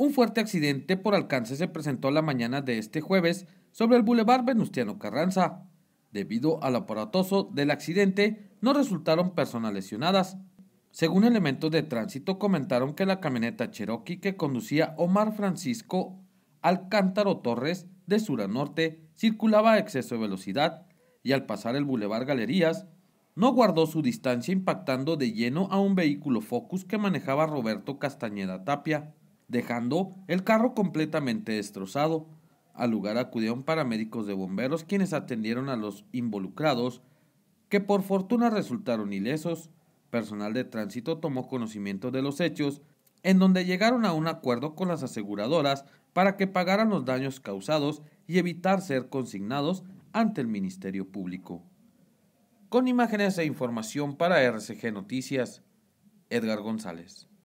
Un fuerte accidente por alcance se presentó la mañana de este jueves sobre el Boulevard Venustiano Carranza. Debido al aparatoso del accidente, no resultaron personas lesionadas. Según elementos de tránsito, comentaron que la camioneta Cherokee que conducía Omar Francisco Alcántaro Torres de sur a norte circulaba a exceso de velocidad y al pasar el Boulevard Galerías, no guardó su distancia impactando de lleno a un vehículo Focus que manejaba Roberto Castañeda Tapia dejando el carro completamente destrozado. Al lugar acudieron paramédicos de bomberos quienes atendieron a los involucrados, que por fortuna resultaron ilesos. Personal de tránsito tomó conocimiento de los hechos, en donde llegaron a un acuerdo con las aseguradoras para que pagaran los daños causados y evitar ser consignados ante el Ministerio Público. Con imágenes e información para RCG Noticias, Edgar González.